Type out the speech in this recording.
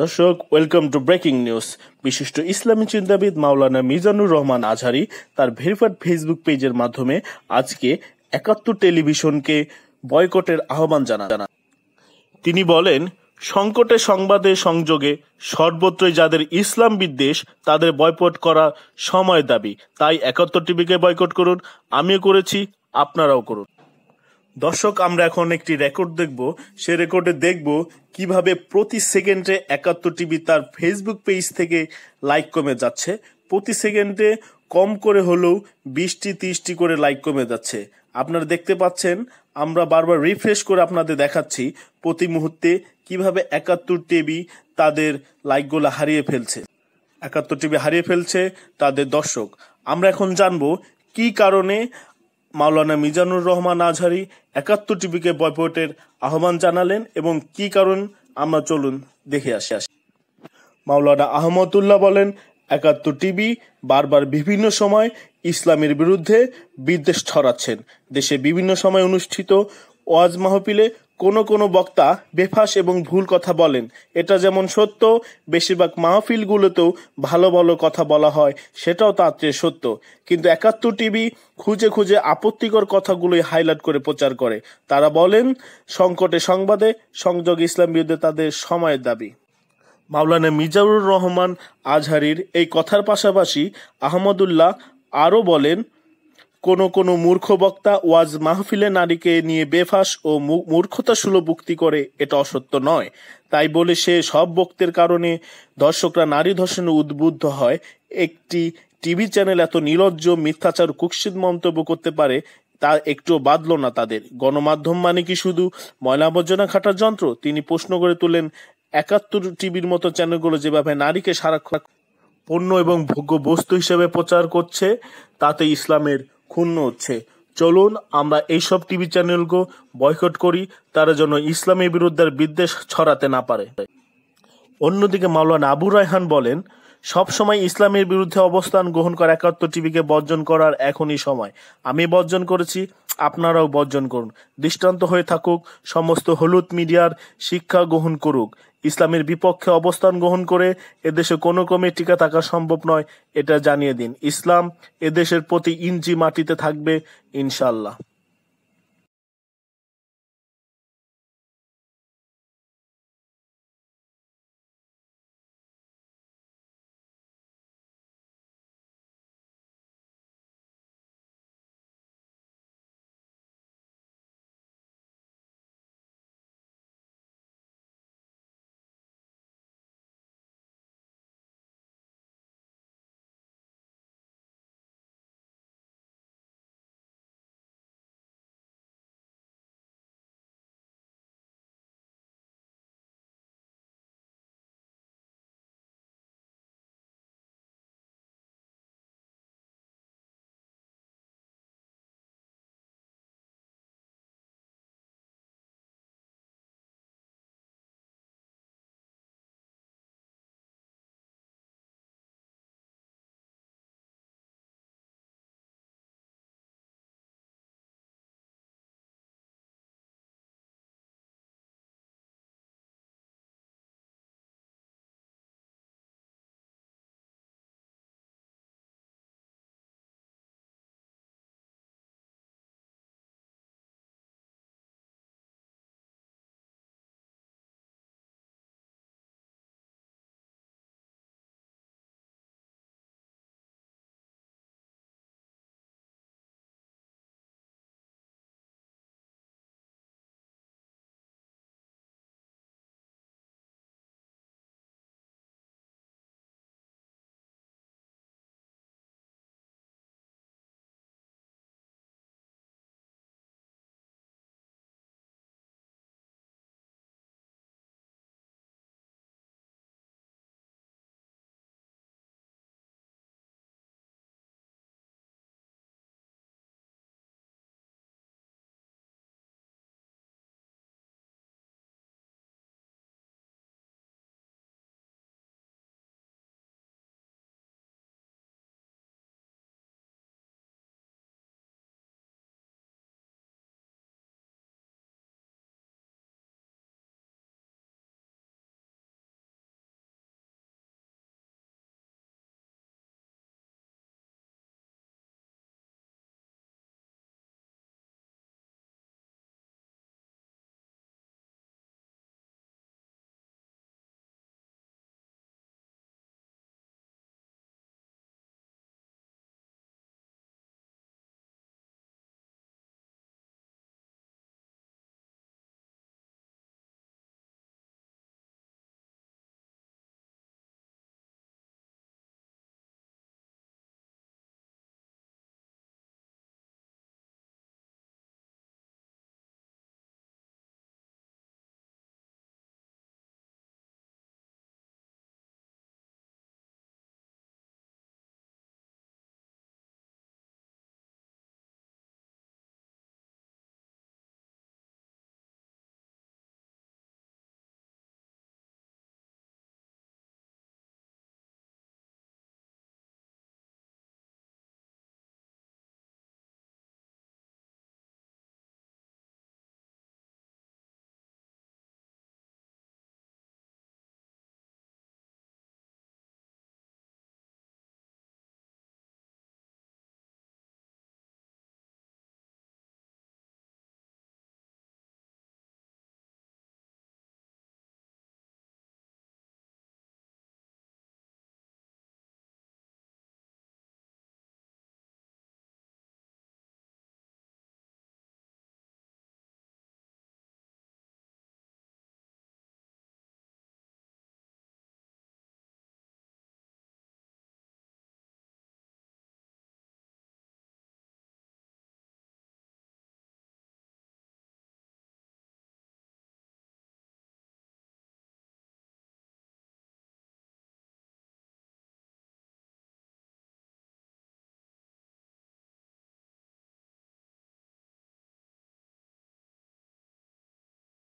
দর্শক welcome to breaking news বিশিষ্ট ইসলামী চিন্তাবিদ মাওলানা মিজানুর রহমান আজহারি তার ভেরিফাইড ফেসবুক পেজের মাধ্যমে আজকে একাত্তর টেলিভিশনকে বয়কটের আহ্বান জানান তিনি বলেন সংকটে সংবাদে সংযোগে সর্বত্রই যাদের ইসলাম বিদ্বেষ তাদের বয়কট করা সময় দাবি তাই একাত্তর টিভিকে বয়কট করুন আমিও করেছি আপনারাও করুন দর্শক আমরা এখন একটি রেকর্ড দেখব সে রেকর্ডে দেখব কিভাবে প্রতি সেকেন্ডে একাত্তর টিভি তার ফেসবুক পেজ থেকে লাইক কমে যাচ্ছে প্রতি সেকেন্ডে কম করে হলেও বিশটি তিরিশটি করে লাইক কমে যাচ্ছে আপনারা দেখতে পাচ্ছেন আমরা বারবার রিফ্রেশ করে আপনাদের দেখাচ্ছি প্রতি মুহূর্তে কিভাবে একাত্তর টিভি তাদের লাইকগুলো হারিয়ে ফেলছে একাত্তর টিভি হারিয়ে ফেলছে তাদের দর্শক আমরা এখন জানবো কি কারণে মাওলানা মিজানুর রহমান আজহারি একাত্তর টিভিকে বয়পটের আহ্বান জানালেন এবং কি কারণ আমরা চলুন দেখে আসি আসি মাওলানা আহমদুল্লাহ বলেন একাত্তর টিভি বারবার বিভিন্ন সময় ইসলামের বিরুদ্ধে বিদ্বেষ ছড়াচ্ছেন দেশে বিভিন্ন সময় অনুষ্ঠিত ওয়াজ মাহফিলে কোনো কোনো বক্তা বেফাস এবং ভুল কথা বলেন এটা যেমন সত্য বেশিরভাগ মাহফিলগুলোতেও ভালো ভালো কথা বলা হয় সেটাও তার চেয়ে সত্য কিন্তু একাত্তর টিভি খুঁজে খুঁজে আপত্তিকর কথাগুলোই হাইলাইট করে প্রচার করে তারা বলেন সংকটে সংবাদে সংযোগ ইসলাম বিরুদ্ধে তাদের সময়ের দাবি মাওলানা মিজাউর রহমান আজহারির এই কথার পাশাপাশি আহমদুল্লাহ আরও বলেন কোনো কোনো মূর্খ বক্তা ওয়াজ মাহফিলে নারীকে নিয়ে বেফাস ও মূর্খতা সুলভ উক্তি করে এটা অসত্য নয় তাই বলে সে সব বক্তের কারণে দর্শকরা নারী ধর্ষণে উদ্বুদ্ধ হয় একটি টিভি চ্যানেল এত নিলজ্জ মিথ্যাচার কুৎসিত মন্তব্য করতে পারে তা একটুও বাদল না তাদের গণমাধ্যম মানে কি শুধু ময়লা আবর্জনা খাটার যন্ত্র তিনি প্রশ্ন করে তোলেন একাত্তর টিভির মতো চ্যানেলগুলো যেভাবে নারীকে সারাক্ষণ পণ্য এবং ভোগ্য বস্তু হিসেবে প্রচার করছে তাতে ইসলামের ক্ষুণ্ণ হচ্ছে চলুন আমরা এইসব টিভি চ্যানেলকে বয়কট করি তারা যেন ইসলামের বিরুদ্ধে বিদ্বেষ ছড়াতে না পারে অন্যদিকে মাওলানা আবু রায়হান বলেন সবসময় ইসলামের বিরুদ্ধে অবস্থান গ্রহণ করা একাত্তর টিভিকে বর্জন করার এখনই সময় আমি বর্জন করেছি আপনারাও বর্জন করুন দৃষ্টান্ত হয়ে থাকুক সমস্ত হলুদ মিডিয়ার শিক্ষা গ্রহণ করুক ইসলামের বিপক্ষে অবস্থান গ্রহণ করে এদেশে কোনো ক্রমে টিকা থাকা সম্ভব নয় এটা জানিয়ে দিন ইসলাম এদেশের প্রতি ইঞ্চি মাটিতে থাকবে ইনশাল্লাহ